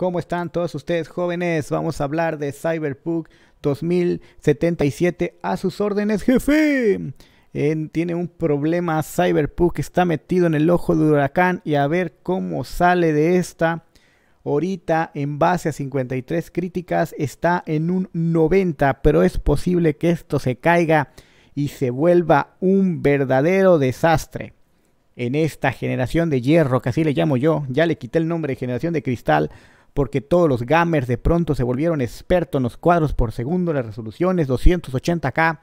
¿Cómo están todos ustedes jóvenes? Vamos a hablar de Cyberpunk 2077 a sus órdenes, jefe. tiene un problema Cyberpunk, está metido en el ojo de huracán y a ver cómo sale de esta. Ahorita, en base a 53 críticas, está en un 90, pero es posible que esto se caiga y se vuelva un verdadero desastre. En esta generación de hierro, que así le llamo yo, ya le quité el nombre de generación de cristal, porque todos los gamers de pronto se volvieron expertos en los cuadros por segundo, las resoluciones 280K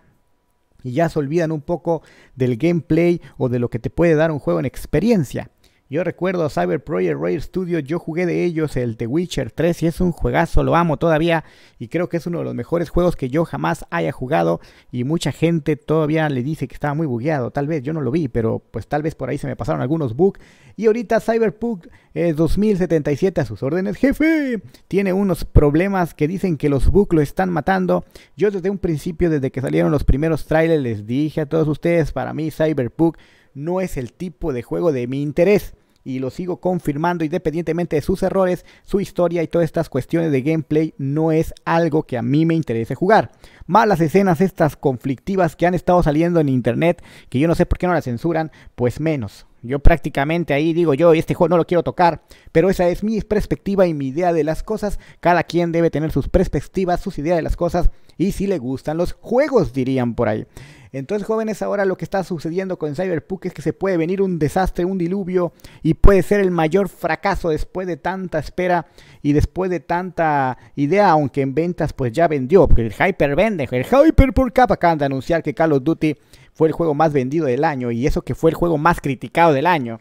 y ya se olvidan un poco del gameplay o de lo que te puede dar un juego en experiencia. Yo recuerdo Cyber Project Rail Studio, yo jugué de ellos el The Witcher 3 y es un juegazo, lo amo todavía y creo que es uno de los mejores juegos que yo jamás haya jugado y mucha gente todavía le dice que estaba muy bugueado, tal vez yo no lo vi, pero pues tal vez por ahí se me pasaron algunos bugs y ahorita Cyberpunk 2077 eh, a sus órdenes, jefe, tiene unos problemas que dicen que los bugs lo están matando. Yo desde un principio, desde que salieron los primeros trailers, les dije a todos ustedes, para mí Cyberpunk no es el tipo de juego de mi interés y lo sigo confirmando independientemente de sus errores, su historia y todas estas cuestiones de gameplay no es algo que a mí me interese jugar. Malas las escenas estas conflictivas que han estado saliendo en internet, que yo no sé por qué no las censuran, pues menos. Yo prácticamente ahí digo yo, este juego no lo quiero tocar, pero esa es mi perspectiva y mi idea de las cosas. Cada quien debe tener sus perspectivas, sus ideas de las cosas y si le gustan los juegos, dirían por ahí. Entonces, jóvenes, ahora lo que está sucediendo con Cyberpunk es que se puede venir un desastre, un diluvio y puede ser el mayor fracaso después de tanta espera y después de tanta idea, aunque en ventas pues ya vendió, porque el Hyper vende, el Hyper por capa acaban de anunciar que Call of Duty fue el juego más vendido del año y eso que fue el juego más criticado del año.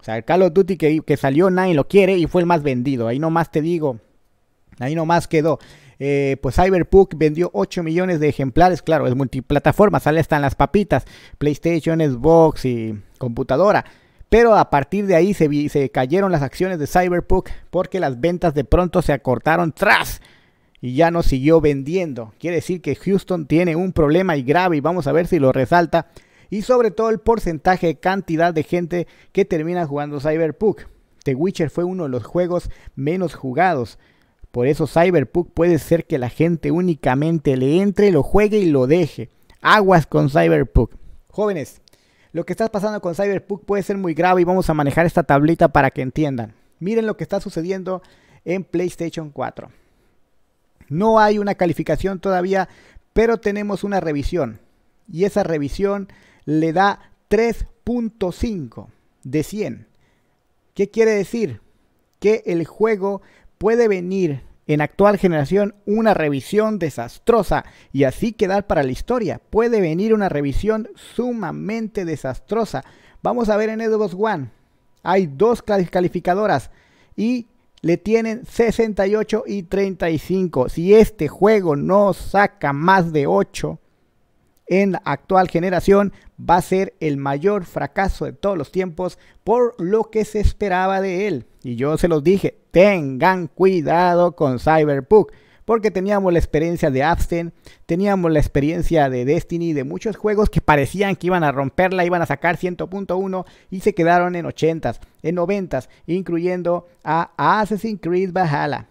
O sea, el Call of Duty que, salió nadie lo quiere y fue el más vendido. Ahí nomás te digo, ahí nomás quedó. Eh, pues Cyberpunk vendió 8 millones de ejemplares, claro, es multiplataforma, sale hasta en las papitas, PlayStation, Xbox y computadora. Pero a partir de ahí se, se cayeron las acciones de Cyberpunk porque las ventas de pronto se acortaron tras y ya no siguió vendiendo. Quiere decir que Houston tiene un problema y grave y vamos a ver si lo resalta. Y sobre todo el porcentaje de cantidad de gente que termina jugando Cyberpunk. The Witcher fue uno de los juegos menos jugados. Por eso Cyberpunk puede ser que la gente únicamente le entre, lo juegue y lo deje. Aguas con Cyberpunk. Jóvenes, lo que está pasando con Cyberpunk puede ser muy grave y vamos a manejar esta tablita para que entiendan. Miren lo que está sucediendo en PlayStation 4. No hay una calificación todavía, pero tenemos una revisión. Y esa revisión le da 3.5 de 100. ¿Qué quiere decir? Que el juego puede venir en actual generación una revisión desastrosa y así quedar para la historia. Puede venir una revisión sumamente desastrosa. Vamos a ver en Xbox One. Hay dos calificadoras y le tienen 68 y 35. Si este juego no saca más de 8 en la actual generación, va a ser el mayor fracaso de todos los tiempos por lo que se esperaba de él. Y yo se los dije, tengan cuidado con Cyberpunk porque teníamos la experiencia de Abstent, teníamos la experiencia de Destiny, de muchos juegos que parecían que iban a romperla, iban a sacar 100.1 y se quedaron en 80s, en 90s, incluyendo a Assassin's Creed Valhalla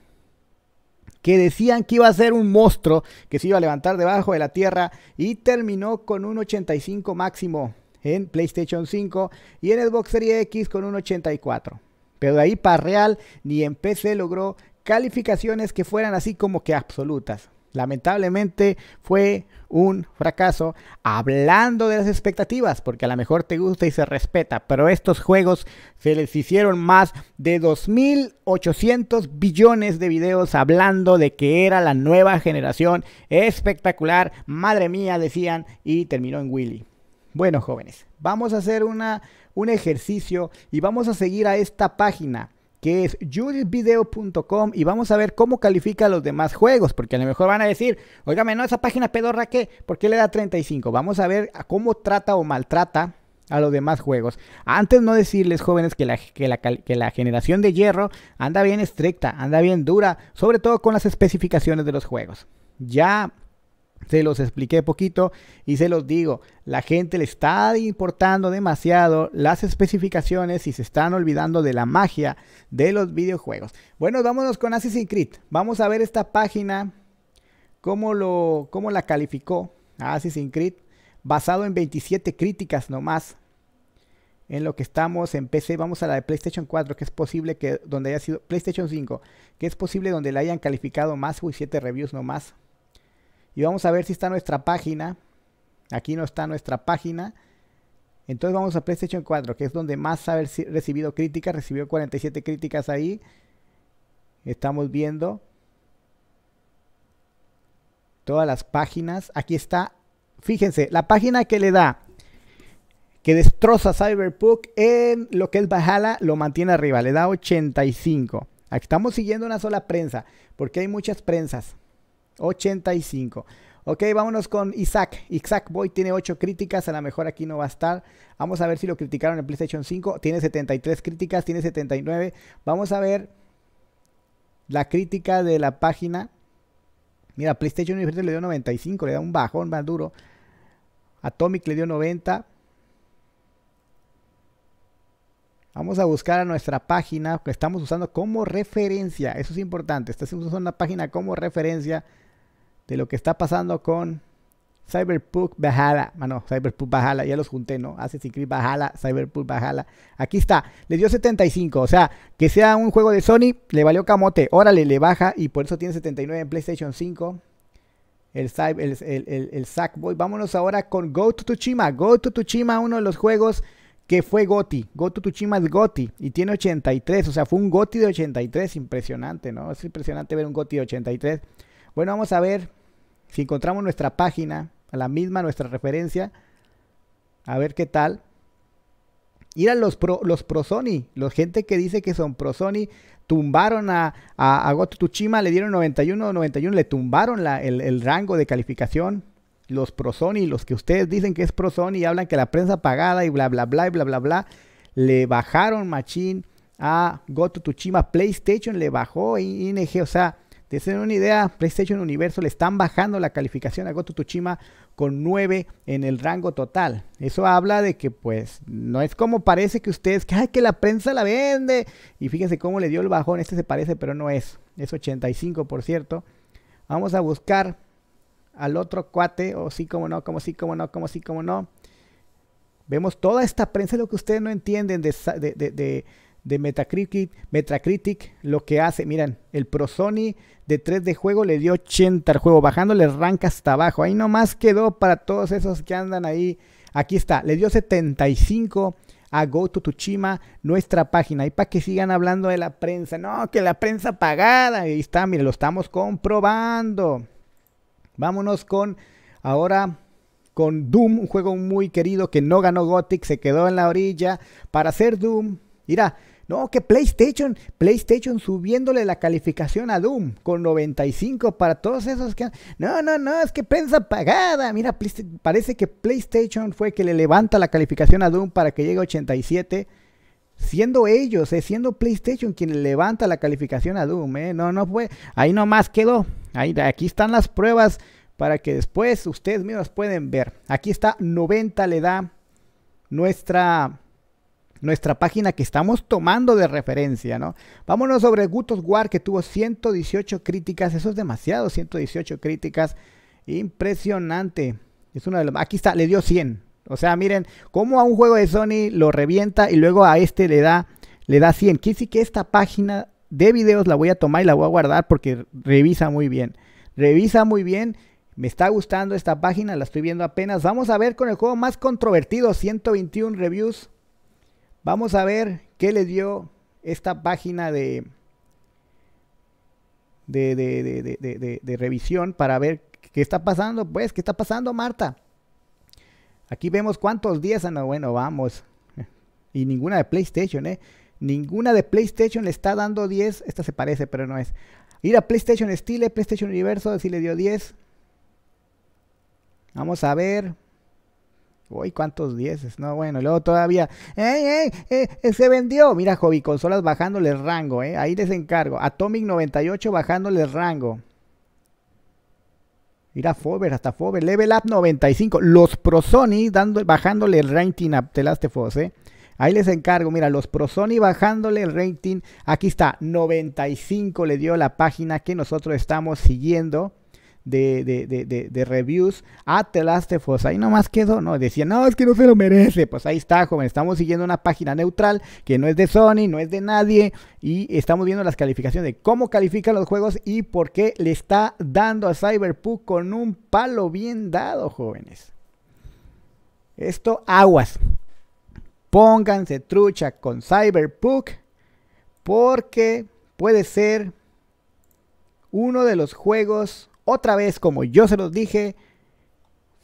que decían que iba a ser un monstruo que se iba a levantar debajo de la tierra y terminó con un 85 máximo en PlayStation 5 y en Xbox Series X con un 84. Pero de ahí para real ni en PC logró calificaciones que fueran así como que absolutas. Lamentablemente fue un fracaso hablando de las expectativas, porque a lo mejor te gusta y se respeta, pero estos juegos se les hicieron más de 2.800 billones de videos hablando de que era la nueva generación espectacular, madre mía, decían, y terminó en Willy. Bueno, jóvenes, vamos a hacer una, un ejercicio y vamos a seguir a esta página que es judithvideo.com y vamos a ver cómo califica a los demás juegos, porque a lo mejor van a decir, oígame, no, esa página pedorra, ¿qué? ¿Por qué le da 35? Vamos a ver a cómo trata o maltrata a los demás juegos. Antes no decirles, jóvenes, que la, que la, generación de hierro anda bien estricta, anda bien dura, sobre todo con las especificaciones de los juegos. Ya se los expliqué poquito y se los digo, la gente le está importando demasiado las especificaciones y se están olvidando de la magia de los videojuegos. Bueno, vámonos con Assassin's Creed. Vamos a ver esta página, cómo, lo, la calificó Assassin's Creed, basado en 27 críticas nomás. En lo que estamos en PC, vamos a la de PlayStation 4, que es posible que donde haya sido PlayStation 5, que es posible donde la hayan calificado más, siete 7 reviews nomás. Y vamos a ver si está nuestra página. Aquí no está nuestra página. Entonces vamos a PlayStation 4, que es donde más ha recibido críticas. Recibió 47 críticas ahí. Estamos viendo todas las páginas. Aquí está. Fíjense, la página que le da, que destroza Cyberpunk en lo que es Bajala, lo mantiene arriba. Le da 85. Aquí estamos siguiendo una sola prensa, porque hay muchas prensas. 85. Ok, vámonos con Isaac. Isaac Boy tiene 8 críticas, a lo mejor aquí no va a estar. Vamos a ver si lo criticaron en PlayStation 5. Tiene 73 críticas, tiene 79. Vamos a ver la crítica de la página. Mira, PlayStation Universe le dio 95, le da un bajón más duro. Atomic le dio 90. Vamos a buscar a nuestra página que estamos usando como referencia. Eso es importante. Estamos usando una página como referencia de lo que está pasando con Cyberpunk Bajala. Bueno, ah, Cyberpunk Bajala, ya los junté, ¿no? Assassin's Creed Bajala, Cyberpunk Bajala. Aquí está, le dio 75. O sea, que sea un juego de Sony, le valió camote. Órale, le baja y por eso tiene 79 en PlayStation 5. El, el, Sackboy. Vámonos ahora con Go to Tsushima. Go to Tsushima, uno de los juegos que fue Goti. Go to Tsushima es Goti y tiene 83. O sea, fue un Goti de 83. Impresionante, ¿no? Es impresionante ver un Goti de 83. Bueno, vamos a ver si encontramos nuestra página, la misma nuestra referencia, a ver qué tal. Ir a los pro, los pro Sony, la gente que dice que son pro Sony, tumbaron a, a, Goto Tuchima, le dieron 91 91, le tumbaron el, el, rango de calificación. Los pro Sony, los que ustedes dicen que es pro Sony hablan que la prensa pagada y bla bla bla y bla bla bla, le bajaron machín a Goto Tuchima, PlayStation le bajó ING, o sea, te una idea, PlayStation Universo le están bajando la calificación a Goto con 9 en el rango total. Eso habla de que pues no es como parece que ustedes, que, ay, que la prensa la vende. Y fíjense cómo le dio el bajón, este se parece, pero no es. Es 85, por cierto. Vamos a buscar al otro cuate, o sí, como no, como sí, como no, como sí, como no. Vemos toda esta prensa, lo que ustedes no entienden de de Metacritic, Metacritic, lo que hace, miren, el Pro Sony de 3 de juego le dio 80 al juego, bajándole arranca hasta abajo. Ahí nomás quedó para todos esos que andan ahí. Aquí está, le dio 75 a Go to nuestra página. Y para que sigan hablando de la prensa. No, que la prensa pagada. Ahí está, miren, lo estamos comprobando. Vámonos con ahora con Doom, un juego muy querido que no ganó Gothic, se quedó en la orilla para hacer Doom. Mira, no, que PlayStation, PlayStation subiéndole la calificación a Doom con 95 para todos esos que... No, no, no, es que prensa pagada. Mira, parece que PlayStation fue que le levanta la calificación a Doom para que llegue a 87. Siendo ellos, eh, siendo PlayStation quien le levanta la calificación a Doom. Eh. No, no fue. Ahí nomás quedó. Ahí, aquí están las pruebas para que después ustedes mismos pueden ver. Aquí está 90 le da nuestra nuestra página que estamos tomando de referencia, ¿no? Vámonos sobre Gutos War, que tuvo 118 críticas, eso es demasiado, 118 críticas, impresionante. Es una de Aquí está, le dio 100. O sea, miren, cómo a un juego de Sony lo revienta y luego a este le da, le da 100. Que sí que esta página de videos la voy a tomar y la voy a guardar porque revisa muy bien. Revisa muy bien. Me está gustando esta página, la estoy viendo apenas. Vamos a ver con el juego más controvertido, 121 reviews. Vamos a ver qué le dio esta página de, de, revisión para ver qué está pasando, pues, qué está pasando, Marta. Aquí vemos cuántos días, anda. Ah, bueno, vamos. Y ninguna de PlayStation, ¿eh? Ninguna de PlayStation le está dando 10. Esta se parece, pero no es. Ir a PlayStation Style, PlayStation Universo, si le dio 10. Vamos a ver. Uy, cuántos dieces, no, bueno, luego todavía, eh! eh se vendió! Mira, Hobby Consolas bajándole rango, ¿eh? Ahí les encargo. Atomic 98 Bajándole rango. Mira, Fover, hasta Fover. Level Up 95. Los Pro Sony bajándole el rating a Telastefos, ¿eh? Ahí les encargo, mira, los Pro Sony bajándole el rating. Aquí está, 95 le dio la página que nosotros estamos siguiendo de, de, reviews a The Last of Us. Ahí nomás quedó, no, decía, no, es que no se lo merece. Pues ahí está, joven, estamos siguiendo una página neutral que no es de Sony, no es de nadie. Y estamos viendo las calificaciones de cómo califican los juegos y por qué le está dando a Cyberpunk con un palo bien dado, jóvenes. Esto aguas. Pónganse trucha con Cyberpunk porque puede ser uno de los juegos otra vez, como yo se los dije,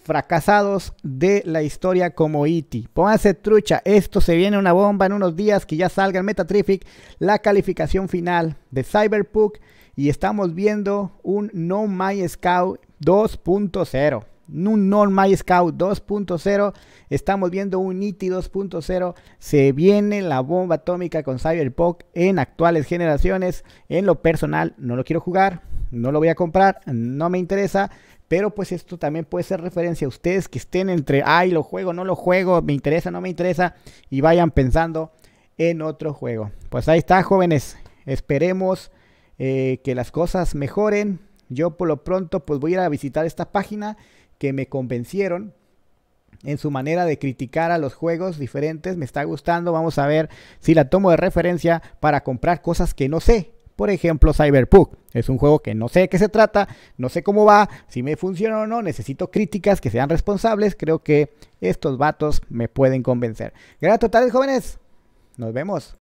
fracasados de la historia como Iti. E Pónganse trucha, esto se viene una bomba en unos días que ya salga en Metatrific la calificación final de Cyberpunk y estamos viendo un No My Scout 2.0. Un No My Scout 2.0, estamos viendo un Iti e 2.0, se viene la bomba atómica con Cyberpunk en actuales generaciones. En lo personal no lo quiero jugar, no lo voy a comprar, no me interesa, pero pues esto también puede ser referencia a ustedes que estén entre, ay, lo juego, no lo juego, me interesa, no me interesa, y vayan pensando en otro juego. Pues ahí está, jóvenes, esperemos eh, que las cosas mejoren. Yo por lo pronto pues voy a ir a visitar esta página que me convencieron en su manera de criticar a los juegos diferentes. Me está gustando. Vamos a ver si la tomo de referencia para comprar cosas que no sé. Por ejemplo, Cyberpunk. Es un juego que no sé de qué se trata, no sé cómo va, si me funciona o no, necesito críticas que sean responsables. Creo que estos vatos me pueden convencer. Gracias totales, jóvenes. Nos vemos.